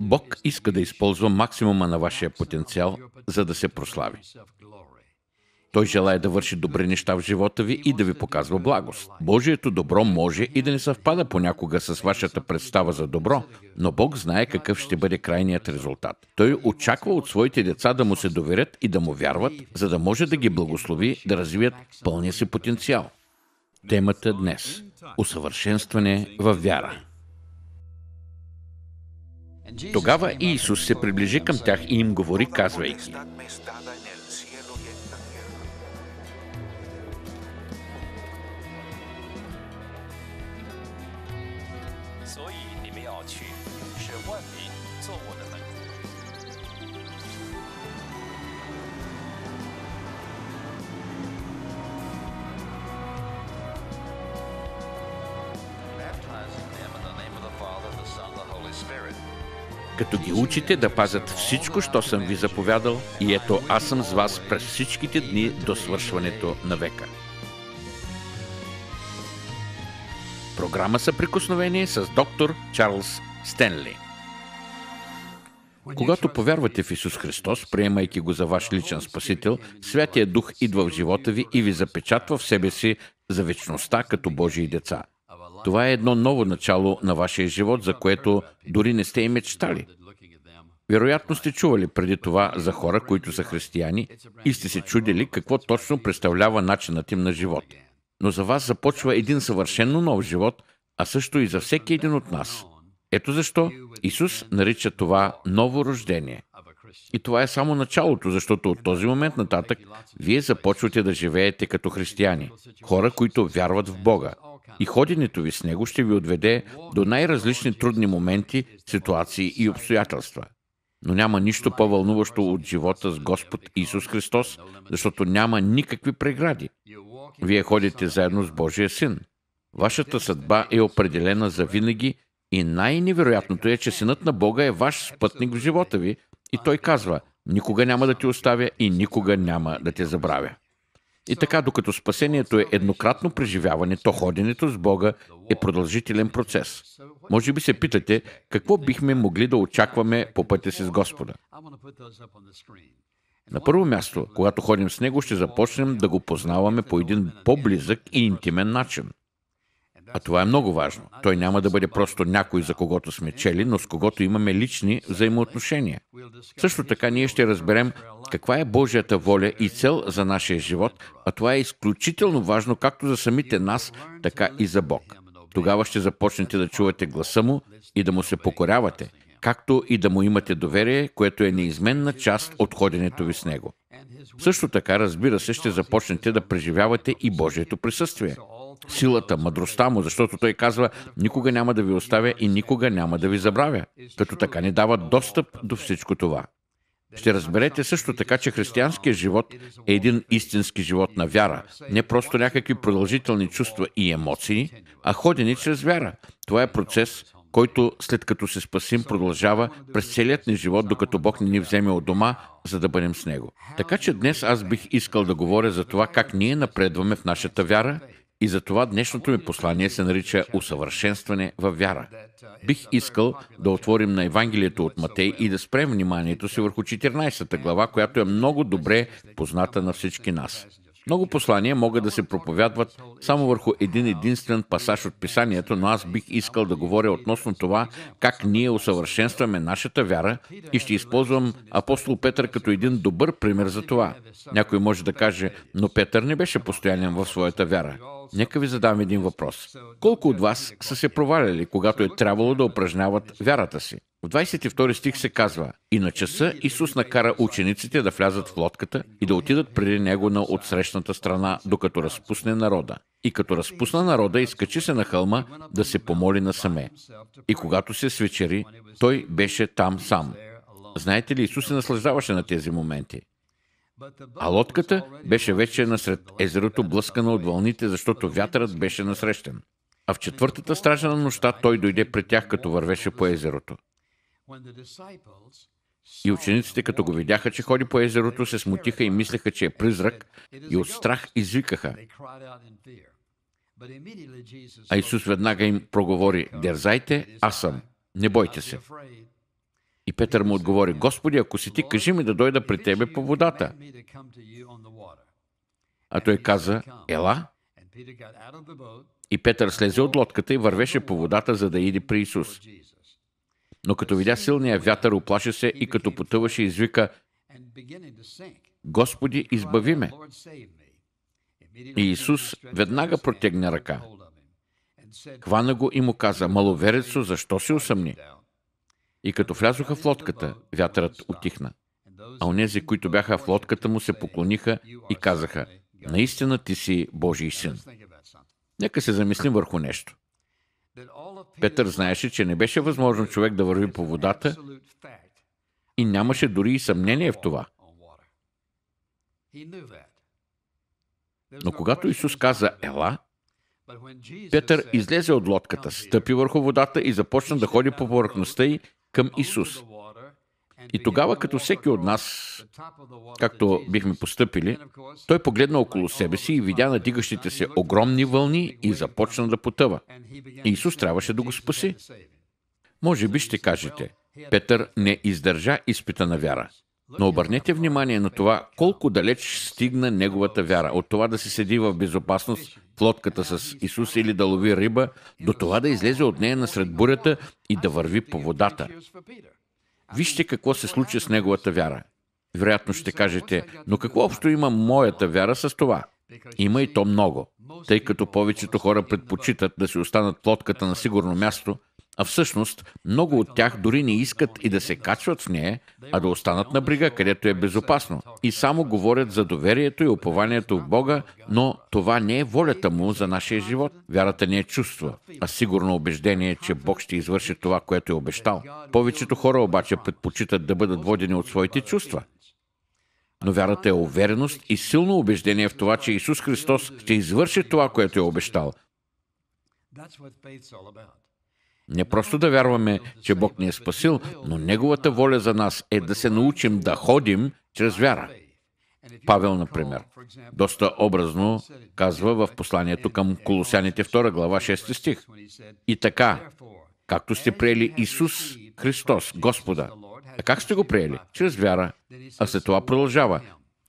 Бог иска да използва максимума на вашия потенциал, за да се прослави. Той желая да върши добри неща в живота ви и да ви показва благост. Божието добро може и да не съвпада понякога с вашата представа за добро, но Бог знае какъв ще бъде крайният резултат. Той очаква от своите деца да му се доверят и да му вярват, за да може да ги благослови да развият пълния си потенциал. Темата днес – усъвършенстване във вяра. Тогава Иисус се приближи към тях и им говори, казвайки, като ги учите да пазят всичко, що съм ви заповядал и ето аз съм с вас през всичките дни до свършването на века. Програма прикосновени с доктор Чарлз Стенли. Когато повярвате в Исус Христос, приемайки го за ваш личен спасител, Святия Дух идва в живота ви и ви запечатва в себе си за вечността като Божии деца – това е едно ново начало на вашия живот, за което дори не сте и мечтали. Вероятно сте чували преди това за хора, които са християни и сте се чудили какво точно представлява начинът им на живот. Но за вас започва един съвършенно нов живот, а също и за всеки един от нас. Ето защо Исус нарича това ново рождение. И това е само началото, защото от този момент нататък вие започвате да живеете като християни, хора, които вярват в Бога. И ходенето ви с Него ще ви отведе до най-различни трудни моменти, ситуации и обстоятелства. Но няма нищо по-вълнуващо от живота с Господ Исус Христос, защото няма никакви прегради. Вие ходите заедно с Божия Син. Вашата съдба е определена за винаги и най-невероятното е, че Синът на Бога е ваш спътник в живота ви – и той казва, никога няма да ти оставя и никога няма да те забравя. И така, докато спасението е еднократно преживяване, то ходенето с Бога е продължителен процес. Може би се питате, какво бихме могли да очакваме по пътя си с Господа? На първо място, когато ходим с Него, ще започнем да го познаваме по един по-близък и интимен начин. А това е много важно. Той няма да бъде просто някой, за когото сме чели, но с когото имаме лични взаимоотношения. Също така ние ще разберем каква е Божията воля и цел за нашия живот, а това е изключително важно както за самите нас, така и за Бог. Тогава ще започнете да чувате гласа Му и да Му се покорявате, както и да Му имате доверие, което е неизменна част от ходенето ви с Него. Също така, разбира се, ще започнете да преживявате и Божието присъствие – силата, мъдростта му, защото той казва, никога няма да ви оставя и никога няма да ви забравя, като така ни дава достъп до всичко това. Ще разберете също така, че християнският живот е един истински живот на вяра, не просто някакви продължителни чувства и емоции, а ходени чрез вяра. Това е процес, който след като се спасим продължава през целият ни живот, докато Бог не ни вземе от дома, за да бъдем с Него. Така че днес аз бих искал да говоря за това как ние напредваме в нашата вяра и затова днешното ми послание се нарича усъвършенстване във вяра. Бих искал да отворим на Евангелието от Матей и да спрем вниманието си върху 14 глава, която е много добре позната на всички нас. Много послания могат да се проповядват само върху един единствен пасаж от писанието, но аз бих искал да говоря относно това как ние усъвършенстваме нашата вяра и ще използвам апостол Петър като един добър пример за това. Някой може да каже, но Петър не беше постоянен в своята вяра. Нека ви задам един въпрос. Колко от вас са се проваляли, когато е трябвало да упражняват вярата си? В 22 стих се казва, и на часа Исус накара учениците да влязат в лодката и да отидат преди него на отсрещната страна, докато разпусне народа. И като разпусна народа, изкачи се на хълма да се помоли насаме. И когато се свечери, той беше там сам. Знаете ли, Исус се наслаждаваше на тези моменти. А лодката беше вече насред езерото, блъскана от вълните, защото вятърът беше насрещен. А в четвъртата стража на нощта той дойде при тях, като вървеше по езерото. И учениците, като го видяха, че ходи по езерото, се смутиха и мислеха, че е призрак, и от страх извикаха. А Исус веднага им проговори, дерзайте, аз съм, не бойте се. И Петър му отговори, Господи, ако си ти, кажи ми да дойда при Тебе по водата. А той каза, ела. И Петър слезе от лодката и вървеше по водата, за да иде при Исус но като видя силния вятър, оплаши се и като потъваше, извика «Господи, избави ме!» И Исус веднага протегне ръка. Хвана го и му каза, «Маловерецо, защо се усъмни?» И като влязоха в лодката, вятърът отихна. А онези, които бяха в лодката му, се поклониха и казаха, «Наистина ти си Божий син». Нека се замислим върху нещо. Петър знаеше, че не беше възможно човек да върви по водата и нямаше дори и съмнение в това. Но когато Исус каза «Ела», Петър излезе от лодката, стъпи върху водата и започна да ходи по повърхността й към Исус. И тогава, като всеки от нас, както бихме постъпили, той погледна около себе си и видя надигащите се огромни вълни и започна да потъва. Исус трябваше да го спаси. Може би ще кажете, Петър не издържа изпита на вяра. Но обърнете внимание на това колко далеч стигна неговата вяра. От това да се седи в безопасност в лодката с Исус или да лови риба, до това да излезе от нея насред бурята и да върви по водата. Вижте какво се случи с неговата вяра. Вероятно ще кажете, но какво общо има моята вяра с това? Има и то много, тъй като повечето хора предпочитат да си останат плотката лодката на сигурно място, а всъщност много от тях дори не искат и да се качват в нея, а да останат на брига, където е безопасно. И само говорят за доверието и упованието в Бога, но това не е волята му за нашия живот. Вярата не е чувство, а сигурно убеждение, че Бог ще извърши това, което е обещал. Повечето хора обаче предпочитат да бъдат водени от своите чувства. Но вярата е увереност и силно убеждение в това, че Исус Христос ще извърши това, което е обещал. That's what faith's all about. Не просто да вярваме, че Бог ни е спасил, но Неговата воля за нас е да се научим да ходим чрез вяра. Павел, например, доста образно казва в посланието към Колосяните 2 глава 6 стих. И така, както сте приели Исус Христос, Господа, а как сте го приели? Чрез вяра. А след това продължава.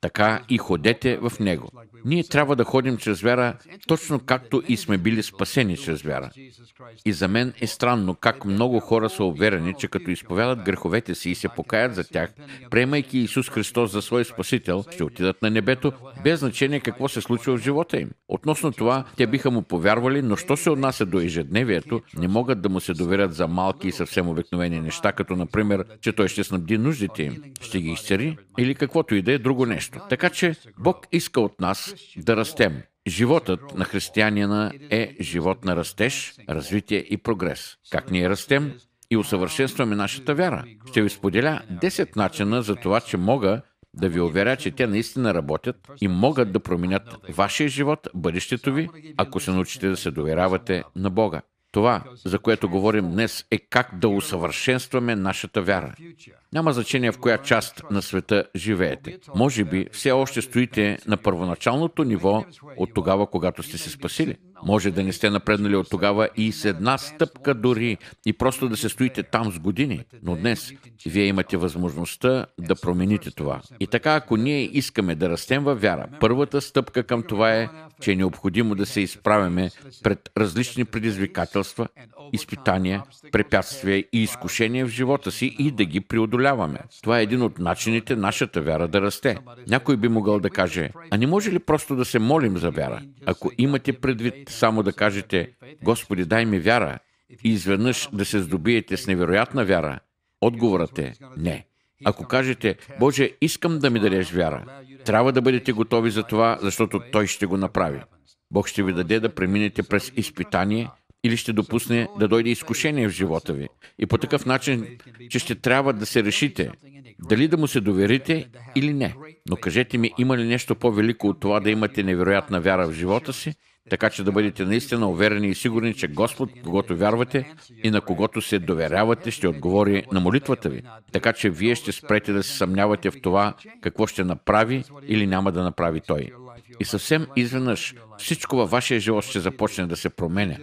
Така и ходете в Него. Ние трябва да ходим чрез вяра, точно както и сме били спасени чрез вяра. И за мен е странно как много хора са уверени, че като изповядат греховете си и се покаят за тях, приемайки Исус Христос за свой Спасител, ще отидат на небето, без значение какво се случва в живота им. Относно това, те биха му повярвали, но що се отнася до ежедневието, не могат да му се доверят за малки и съвсем обикновени неща, като например, че той ще снабди нуждите им, ще ги изцери или каквото и да е друго нещо. Така че Бог иска от нас да растем. Животът на християнина е живот на растеж, развитие и прогрес. Как ние растем и усъвършенстваме нашата вяра? Ще ви споделя 10 начина за това, че мога да ви уверя, че те наистина работят и могат да променят вашия живот, бъдещето ви, ако се научите да се доверявате на Бога. Това, за което говорим днес, е как да усъвършенстваме нашата вяра. Няма значение в коя част на света живеете. Може би все още стоите на първоначалното ниво от тогава, когато сте се спасили. Може да не сте напреднали от тогава и с една стъпка дори и просто да се стоите там с години, но днес вие имате възможността да промените това. И така, ако ние искаме да растем във вяра, първата стъпка към това е, че е необходимо да се изправяме пред различни предизвикателства, изпитания, препятствия и изкушения в живота си и да ги преодоляваме. Това е един от начините нашата вяра да расте. Някой би могъл да каже, а не може ли просто да се молим за вяра? Ако имате предвид само да кажете, Господи, дай ми вяра, и изведнъж да се здобиете с невероятна вяра, отговорът е не. Ако кажете, Боже, искам да ми дадеш вяра, трябва да бъдете готови за това, защото Той ще го направи. Бог ще ви даде да преминете през изпитание или ще допусне да дойде изкушение в живота ви. И по такъв начин, че ще трябва да се решите дали да му се доверите или не. Но кажете ми, има ли нещо по-велико от това да имате невероятна вяра в живота си така че да бъдете наистина уверени и сигурни, че Господ, когато вярвате и на когото се доверявате, ще отговори на молитвата ви. Така че вие ще спрете да се съмнявате в това какво ще направи или няма да направи Той. И съвсем изведнъж всичко във вашия живот ще започне да се променя.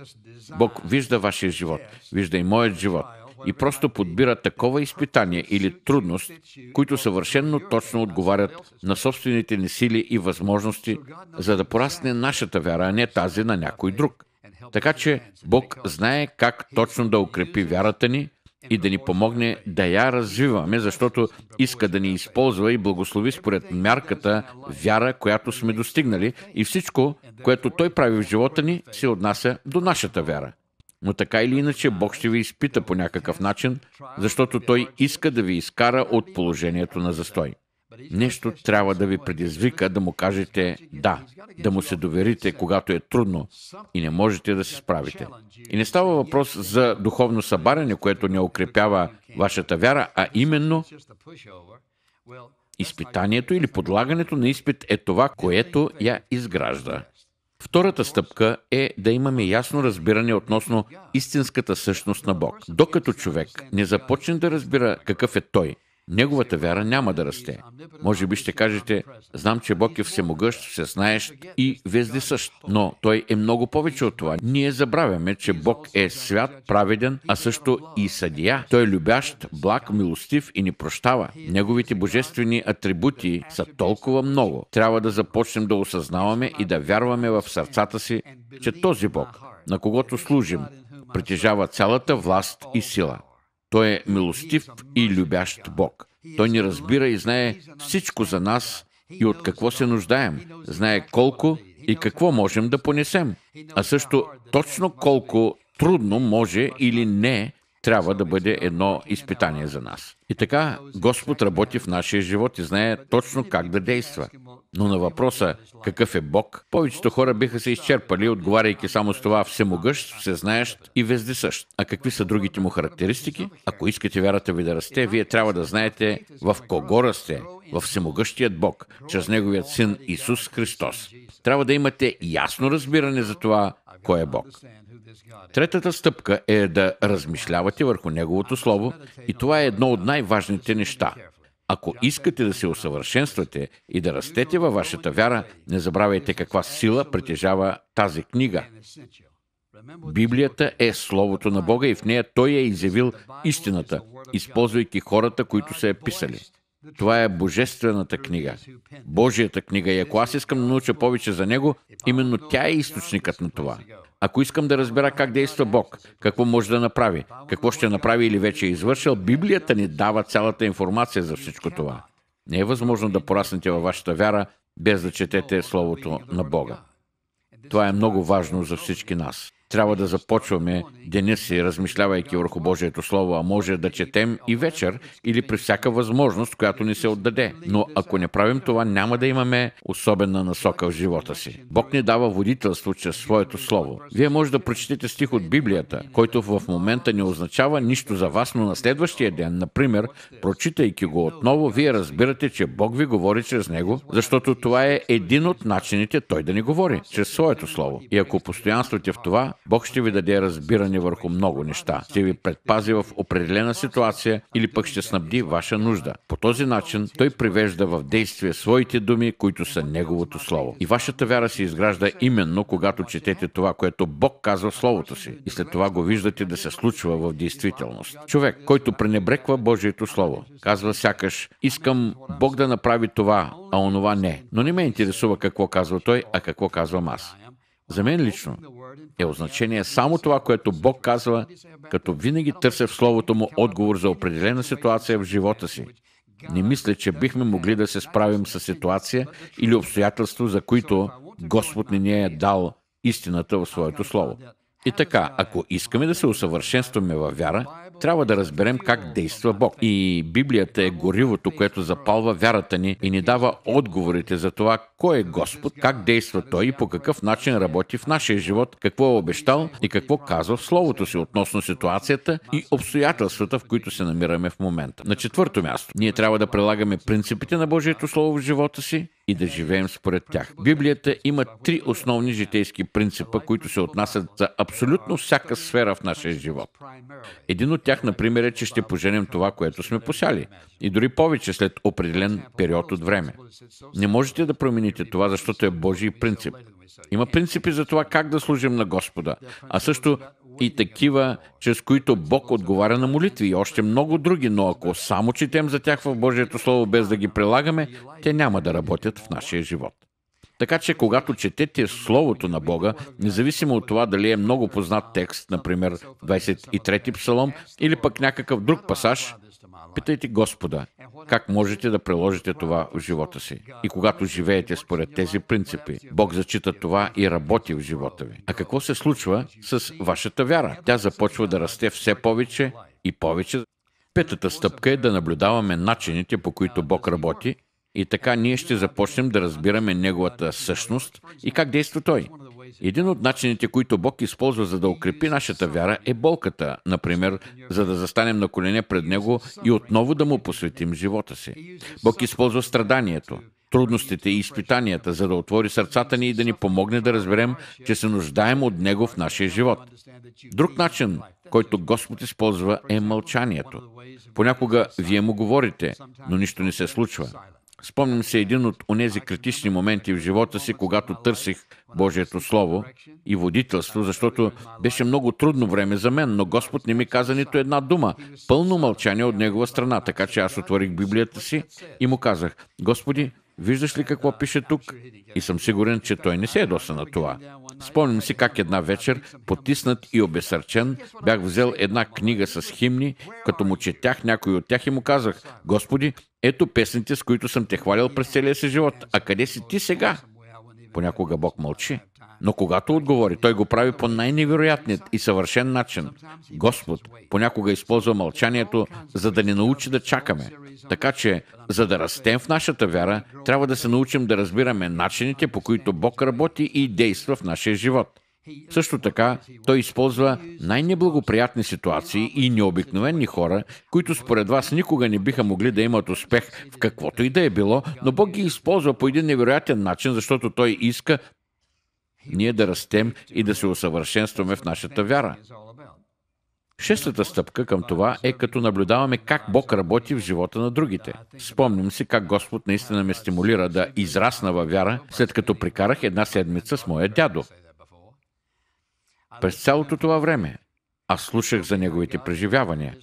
Бог вижда вашия живот, вижда и моят живот и просто подбира такова изпитание или трудност, които съвършенно точно отговарят на собствените ни сили и възможности, за да порасне нашата вяра, а не тази на някой друг. Така че Бог знае как точно да укрепи вярата ни и да ни помогне да я развиваме, защото иска да ни използва и благослови според мярката вяра, която сме достигнали и всичко, което Той прави в живота ни, се отнася до нашата вяра. Но така или иначе, Бог ще ви изпита по някакъв начин, защото Той иска да ви изкара от положението на застой. Нещо трябва да ви предизвика да му кажете да, да му се доверите, когато е трудно и не можете да се справите. И не става въпрос за духовно събаряне, което не укрепява вашата вяра, а именно изпитанието или подлагането на изпит е това, което я изгражда. Втората стъпка е да имаме ясно разбиране относно истинската същност на Бог. Докато човек не започне да разбира какъв е Той неговата вяра няма да расте. Може би ще кажете, знам, че Бог е всемогъщ, всезнаещ и вездесъщ, но Той е много повече от това. Ние забравяме, че Бог е свят, праведен, а също и съдия. Той е любящ, благ, милостив и ни прощава. Неговите божествени атрибути са толкова много. Трябва да започнем да осъзнаваме и да вярваме в сърцата си, че този Бог, на когото служим, притежава цялата власт и сила. Той е милостив и любящ Бог. Той ни разбира и знае всичко за нас и от какво се нуждаем. Знае колко и какво можем да понесем. А също точно колко трудно може или не трябва да бъде едно изпитание за нас. И така Господ работи в нашия живот и знае точно как да действа. Но на въпроса какъв е Бог, повечето хора биха се изчерпали, отговаряйки само с това всемогъщ, всезнаещ и вездесъщ. А какви са другите му характеристики? Ако искате вярата ви да расте, вие трябва да знаете в кого расте, в всемогъщият Бог, чрез Неговият Син Исус Христос. Трябва да имате ясно разбиране за това, кой е Бог. Третата стъпка е да размишлявате върху Неговото Слово и това е едно от най-важните неща – ако искате да се усъвършенствате и да растете във вашата вяра, не забравяйте каква сила притежава тази книга. Библията е Словото на Бога и в нея Той е изявил истината, използвайки хората, които са я е писали. Това е Божествената книга, Божията книга и ако аз искам да науча повече за Него, именно тя е източникът на това. Ако искам да разбера как действа Бог, какво може да направи, какво ще направи или вече е извършил, Библията ни дава цялата информация за всичко това. Не е възможно да пораснете във вашата вяра, без да четете Словото на Бога. Това е много важно за всички нас трябва да започваме деня си, размишлявайки върху Божието Слово, а може да четем и вечер или при всяка възможност, която ни се отдаде. Но ако не правим това, няма да имаме особена насока в живота си. Бог ни дава водителство чрез Своето Слово. Вие може да прочетете стих от Библията, който в момента не означава нищо за вас, но на следващия ден, например, прочитайки го отново, вие разбирате, че Бог ви говори чрез него, защото това е един от начините той да ни говори, чрез Своето Слово. И ако постоянствате в това, Бог ще ви даде разбиране върху много неща, ще ви предпази в определена ситуация или пък ще снабди ваша нужда. По този начин той привежда в действие своите думи, които са Неговото Слово. И вашата вяра се изгражда именно когато четете това, което Бог казва в Словото си и след това го виждате да се случва в действителност. Човек, който пренебреква Божието Слово, казва сякаш, искам Бог да направи това, а онова не. Но не ме интересува какво казва той, а какво казвам аз. За мен лично е означение само това, което Бог казва, като винаги търся в Словото му отговор за определена ситуация в живота си. Не мисля, че бихме могли да се справим с ситуация или обстоятелство, за които Господ не ни е дал истината в Своето Слово. И така, ако искаме да се усъвършенстваме във вяра, трябва да разберем как действа Бог. И Библията е горивото, което запалва вярата ни и ни дава отговорите за това кой е Господ, как действа Той и по какъв начин работи в нашия живот, какво е обещал и какво казва в Словото си относно ситуацията и обстоятелствата, в които се намираме в момента. На четвърто място, ние трябва да прилагаме принципите на Божието Слово в живота си, и да живеем според тях. Библията има три основни житейски принципа, които се отнасят за абсолютно всяка сфера в нашия живот. Един от тях, например, е, че ще поженем това, което сме посяли. И дори повече след определен период от време. Не можете да промените това, защото е Божий принцип. Има принципи за това как да служим на Господа, а също и такива, чрез които Бог отговаря на молитви и още много други, но ако само четем за тях в Божието Слово без да ги прилагаме, те няма да работят в нашия живот. Така че, когато четете Словото на Бога, независимо от това дали е много познат текст, например 23 ти псалом, или пък някакъв друг пасаж, Питайте Господа, как можете да приложите това в живота си. И когато живеете според тези принципи, Бог зачита това и работи в живота ви. А какво се случва с вашата вяра? Тя започва да расте все повече и повече. Петата стъпка е да наблюдаваме начините, по които Бог работи, и така ние ще започнем да разбираме Неговата същност и как действа Той. Един от начините, които Бог използва за да укрепи нашата вяра е болката, например, за да застанем на колене пред Него и отново да Му посветим живота си. Бог използва страданието, трудностите и изпитанията, за да отвори сърцата ни и да ни помогне да разберем, че се нуждаем от Него в нашия живот. Друг начин, който Господ използва, е мълчанието. Понякога вие му говорите, но нищо не се случва. Спомням се един от онези критични моменти в живота си, когато търсих Божието Слово и водителство, защото беше много трудно време за мен, но Господ не ми каза нито една дума. Пълно мълчание от Негова страна, така че аз отворих Библията си и му казах, Господи, виждаш ли какво пише тук? И съм сигурен, че той не се е доса на това. Спомням си как една вечер, потиснат и обесърчен, бях взел една книга с химни, като му четях някой от тях и му казах, Господи, ето песните, с които съм те хвалял през целия си живот, а къде си ти сега? Понякога Бог мълчи. Но когато отговори, той го прави по най-невероятният и съвършен начин. Господ понякога използва мълчанието, за да ни научи да чакаме. Така че, за да растем в нашата вяра, трябва да се научим да разбираме начините, по които Бог работи и действа в нашия живот. Също така, той използва най-неблагоприятни ситуации и необикновени хора, които според вас никога не биха могли да имат успех в каквото и да е било, но Бог ги използва по един невероятен начин, защото той иска ние да растем и да се усъвършенстваме в нашата вяра. Шестата стъпка към това е като наблюдаваме как Бог работи в живота на другите. Спомним си как Господ наистина ме стимулира да израсна във вяра, след като прикарах една седмица с моя дядо. През цялото това време аз слушах за неговите преживявания.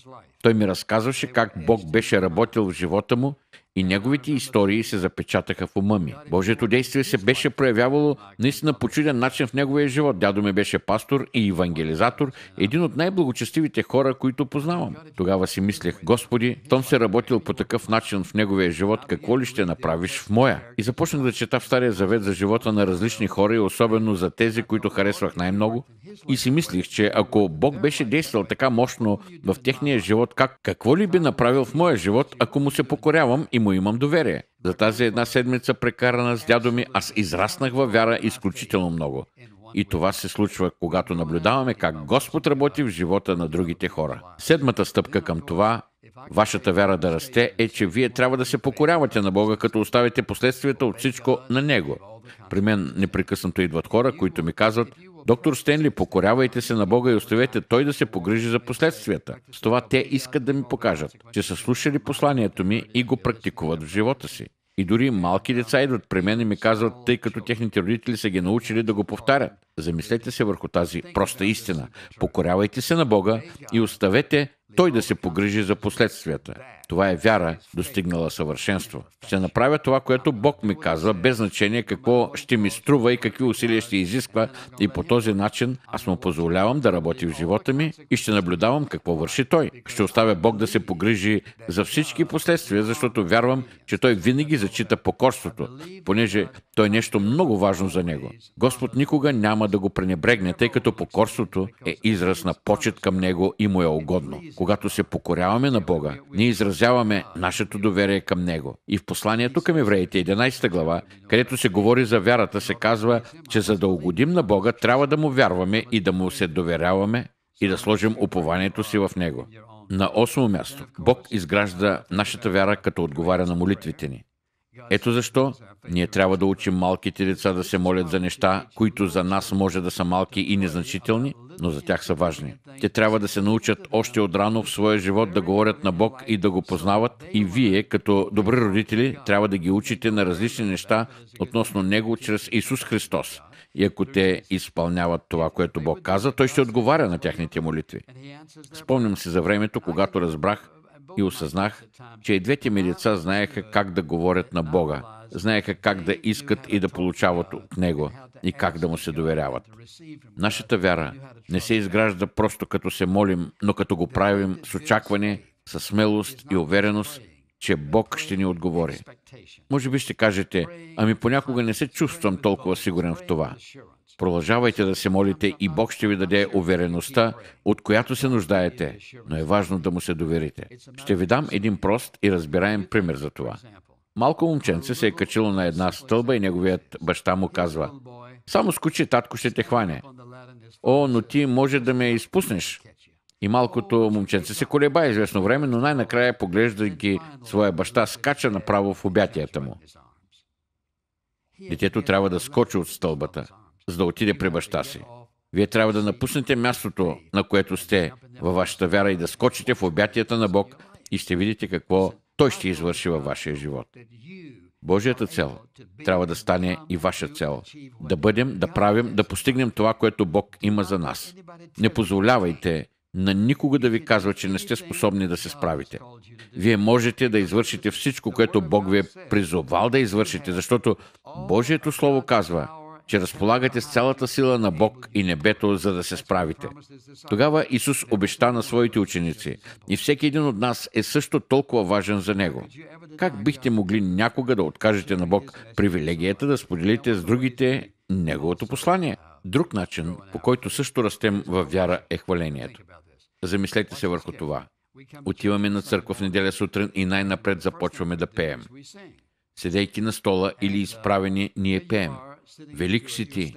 Той ми разказваше как Бог беше работил в живота му и неговите истории се запечатаха в ума ми. Божието действие се беше проявявало наистина по чуден начин в неговия живот. Дядо ми беше пастор и евангелизатор, един от най-благочестивите хора, които познавам. Тогава си мислех, Господи, Том се работил по такъв начин в неговия живот, какво ли ще направиш в моя? И започнах да чета в Стария завет за живота на различни хора и особено за тези, които харесвах най-много. И си мислих, че ако Бог беше действал така мощно в техния живот, как, какво ли би направил в моя живот, ако му се покорявам и му имам доверие? За тази една седмица, прекарана с дядо ми, аз израснах във вяра изключително много. И това се случва, когато наблюдаваме как Господ работи в живота на другите хора. Седмата стъпка към това, вашата вяра да расте, е, че вие трябва да се покорявате на Бога, като оставите последствията от всичко на Него. При мен непрекъснато идват хора, които ми казват, Доктор Стенли, покорявайте се на Бога и оставете Той да се погрижи за последствията. С това те искат да ми покажат, че са слушали посланието ми и го практикуват в живота си. И дори малки деца идват при мен и ми казват, тъй като техните родители са ги научили да го повтарят. Замислете се върху тази проста истина. Покорявайте се на Бога и оставете Той да се погрижи за последствията. Това е вяра, достигнала съвършенство. Ще направя това, което Бог ми казва, без значение какво ще ми струва и какви усилия ще изисква. И по този начин аз му позволявам да работи в живота ми и ще наблюдавам какво върши той. Ще оставя Бог да се погрижи за всички последствия, защото вярвам, че той винаги зачита покорството, понеже той е нещо много важно за него. Господ никога няма да го пренебрегне, тъй като покорството е израз на почет към него и му е угодно. Когато се покоряваме на Бога, ние изразяваме изразяваме нашето доверие към Него. И в посланието към евреите, 11 глава, където се говори за вярата, се казва, че за да угодим на Бога, трябва да му вярваме и да му се доверяваме и да сложим упованието си в Него. На 8 място, Бог изгражда нашата вяра, като отговаря на молитвите ни. Ето защо ние трябва да учим малките деца да се молят за неща, които за нас може да са малки и незначителни, но за тях са важни. Те трябва да се научат още от рано в своя живот да говорят на Бог и да го познават и вие, като добри родители, трябва да ги учите на различни неща относно Него чрез Исус Христос. И ако те изпълняват това, което Бог каза, Той ще отговаря на тяхните молитви. Спомням си за времето, когато разбрах и осъзнах, че и двете ми деца знаеха как да говорят на Бога, знаеха как да искат и да получават от Него и как да му се доверяват. Нашата вяра не се изгражда просто като се молим, но като го правим с очакване, с смелост и увереност, че Бог ще ни отговори. Може би ще кажете, ами понякога не се чувствам толкова сигурен в това. Продължавайте да се молите и Бог ще ви даде увереността, от която се нуждаете, но е важно да му се доверите. Ще ви дам един прост и разбираем пример за това. Малко момченце се е качило на една стълба и неговият баща му казва, само скочи, татко ще те хване. О, но ти може да ме изпуснеш. И малкото момченце се колеба известно време, но най-накрая, поглеждайки своя баща, скача направо в обятията му. Детето трябва да скочи от стълбата, за да отиде при баща си. Вие трябва да напуснете мястото, на което сте във вашата вяра и да скочите в обятията на Бог и ще видите какво той ще извърши във вашия живот. Божията цел трябва да стане и ваша цел. Да бъдем, да правим, да постигнем това, което Бог има за нас. Не позволявайте на никога да ви казва, че не сте способни да се справите. Вие можете да извършите всичко, което Бог ви е призовал да извършите, защото Божието Слово казва – че разполагате с цялата сила на Бог и небето, за да се справите. Тогава Исус обеща на своите ученици и всеки един от нас е също толкова важен за Него. Как бихте могли някога да откажете на Бог привилегията да споделите с другите Неговото послание? Друг начин, по който също растем във вяра, е хвалението. Замислете се върху това. Отиваме на църква в неделя сутрин и най-напред започваме да пеем. Седейки на стола или изправени, ние пеем. Велик си ти.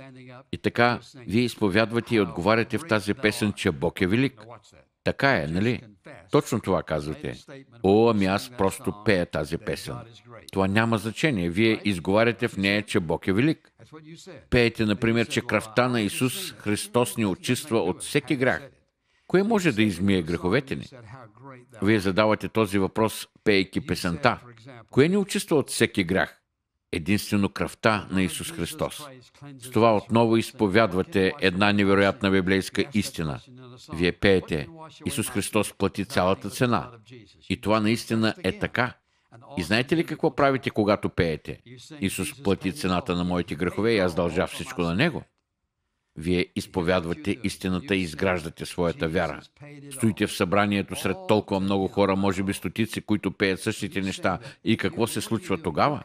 И така, вие изповядвате и отговаряте в тази песен, че Бог е велик. Така е, нали? Точно това казвате. О, ами аз просто пея тази песен. Това няма значение. Вие изговаряте в нея, че Бог е велик. Пеете, например, че кръвта на Исус Христос ни очиства от всеки грях. Кое може да измие греховете ни? Вие задавате този въпрос, пейки песента. Кое ни очиства от всеки грях? единствено кръвта на Исус Христос. Е С това отново изповядвате една невероятна библейска истина. Вие пеете, Исус Христос плати цялата цена. И това наистина е така. И знаете ли какво правите, когато пеете? Исус плати цената на моите грехове и аз дължа всичко на Него. Вие изповядвате истината и изграждате своята вяра. Стоите в събранието сред толкова много хора, може би стотици, които пеят същите неща. И какво се случва тогава?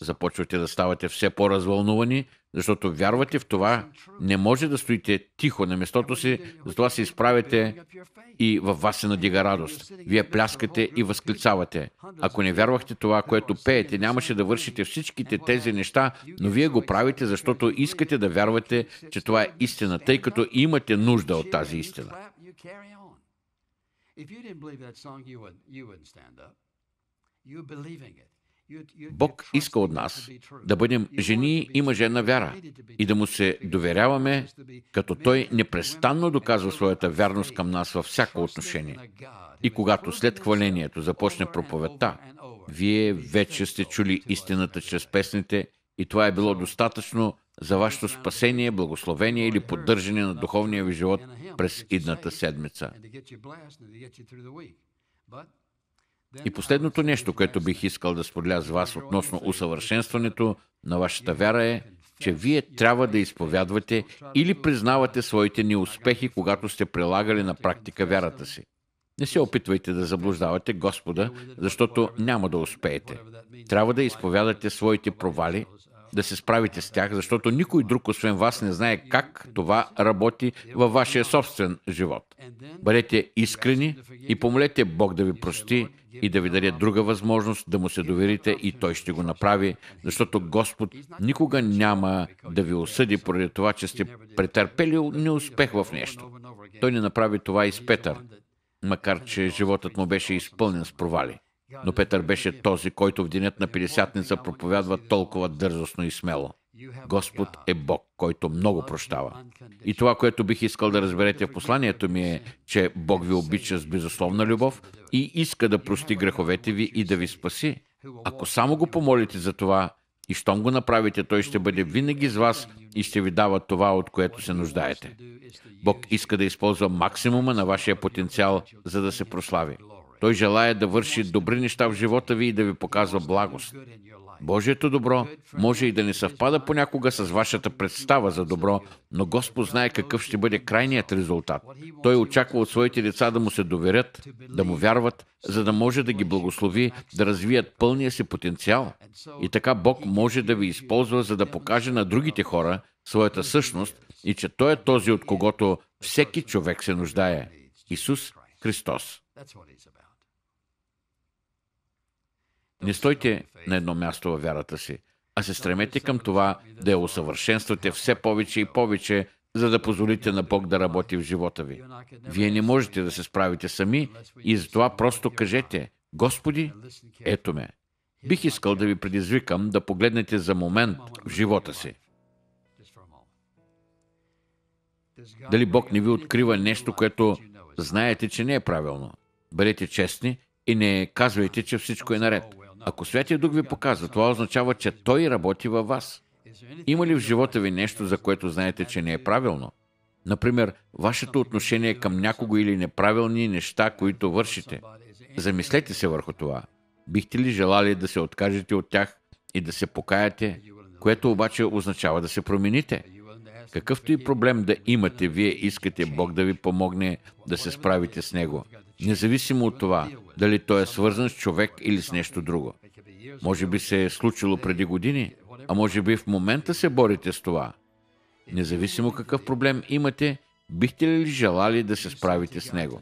Започвате да ставате все по-развълнувани защото вярвате в това, не може да стоите тихо на местото си, затова се изправяте и във вас се надига радост. Вие пляскате и възклицавате. Ако не вярвахте това, което пеете, нямаше да вършите всичките тези неща, но вие го правите, защото искате да вярвате, че това е истина, тъй като имате нужда от тази истина. you believing it. Бог иска от нас да бъдем жени и мъже на вяра и да му се доверяваме, като Той непрестанно доказва своята вярност към нас във всяко отношение. И когато след хвалението започне проповедта, вие вече сте чули истината чрез песните и това е било достатъчно за вашето спасение, благословение или поддържане на духовния ви живот през идната седмица. И последното нещо, което бих искал да споделя с вас относно усъвършенстването на вашата вяра е, че вие трябва да изповядвате или признавате своите неуспехи, когато сте прилагали на практика вярата си. Не се опитвайте да заблуждавате Господа, защото няма да успеете. Трябва да изповядате своите провали, да се справите с тях, защото никой друг освен вас не знае как това работи във вашия собствен живот. Бъдете искрени и помолете Бог да ви прости и да ви даде друга възможност да му се доверите и той ще го направи, защото Господ никога няма да ви осъди поради това, че сте претърпели неуспех в нещо. Той не направи това и с Петър, макар че животът му беше изпълнен с провали. Но Петър беше този, който в денят на 50-ница проповядва толкова дързостно и смело. Господ е Бог, който много прощава. И това, което бих искал да разберете в посланието ми е, че Бог ви обича с безусловна любов и иска да прости греховете ви и да ви спаси. Ако само го помолите за това и щом го направите, той ще бъде винаги с вас и ще ви дава това, от което се нуждаете. Бог иска да използва максимума на вашия потенциал, за да се прослави. Той желая да върши добри неща в живота ви и да ви показва благост. Божието добро може и да не съвпада понякога с вашата представа за добро, но Господ знае какъв ще бъде крайният резултат. Той очаква от своите деца да му се доверят, да му вярват, за да може да ги благослови, да развият пълния си потенциал. И така Бог може да ви използва, за да покаже на другите хора своята същност и че Той е този, от когото всеки човек се нуждае. Исус Христос. Не стойте на едно място във вярата си, а се стремете към това да я усъвършенствате все повече и повече, за да позволите на Бог да работи в живота ви. Вие не можете да се справите сами и затова просто кажете, Господи, ето ме. Бих искал да ви предизвикам да погледнете за момент в живота си. Дали Бог не ви открива нещо, което знаете, че не е правилно? Бъдете честни и не казвайте, че всичко е наред. Ако Святия Дух ви показва, това означава, че Той работи във вас. Има ли в живота ви нещо, за което знаете, че не е правилно? Например, вашето отношение към някого или неправилни неща, които вършите. Замислете се върху това. Бихте ли желали да се откажете от тях и да се покаяте, което обаче означава да се промените? Какъвто и проблем да имате, вие искате Бог да ви помогне да се справите с него независимо от това дали той е свързан с човек или с нещо друго. Може би се е случило преди години, а може би в момента се борите с това. Независимо какъв проблем имате, бихте ли желали да се справите с него?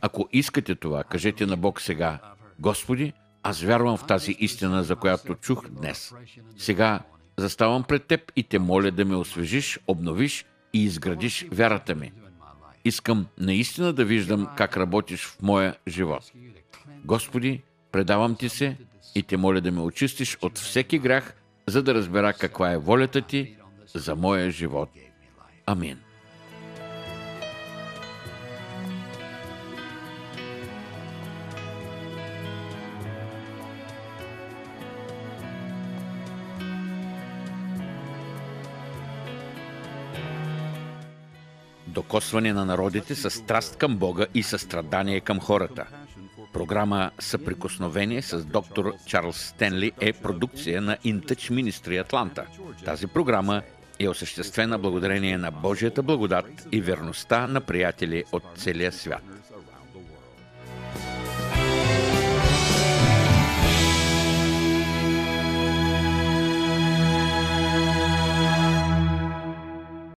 Ако искате това, кажете на Бог сега, Господи, аз вярвам в тази истина, за която чух днес. Сега заставам пред Теб и те моля да ме освежиш, обновиш и изградиш вярата ми. Искам наистина да виждам как работиш в моя живот. Господи, предавам ти се и те моля да ме очистиш от всеки грях, за да разбера каква е волята ти за моя живот. Амин. докосване на народите с страст към Бога и състрадание към хората. Програма Съприкосновение с доктор Чарлз Стенли е продукция на Intouch Ministry Атланта. Тази програма е осъществена благодарение на Божията благодат и верността на приятели от целия свят.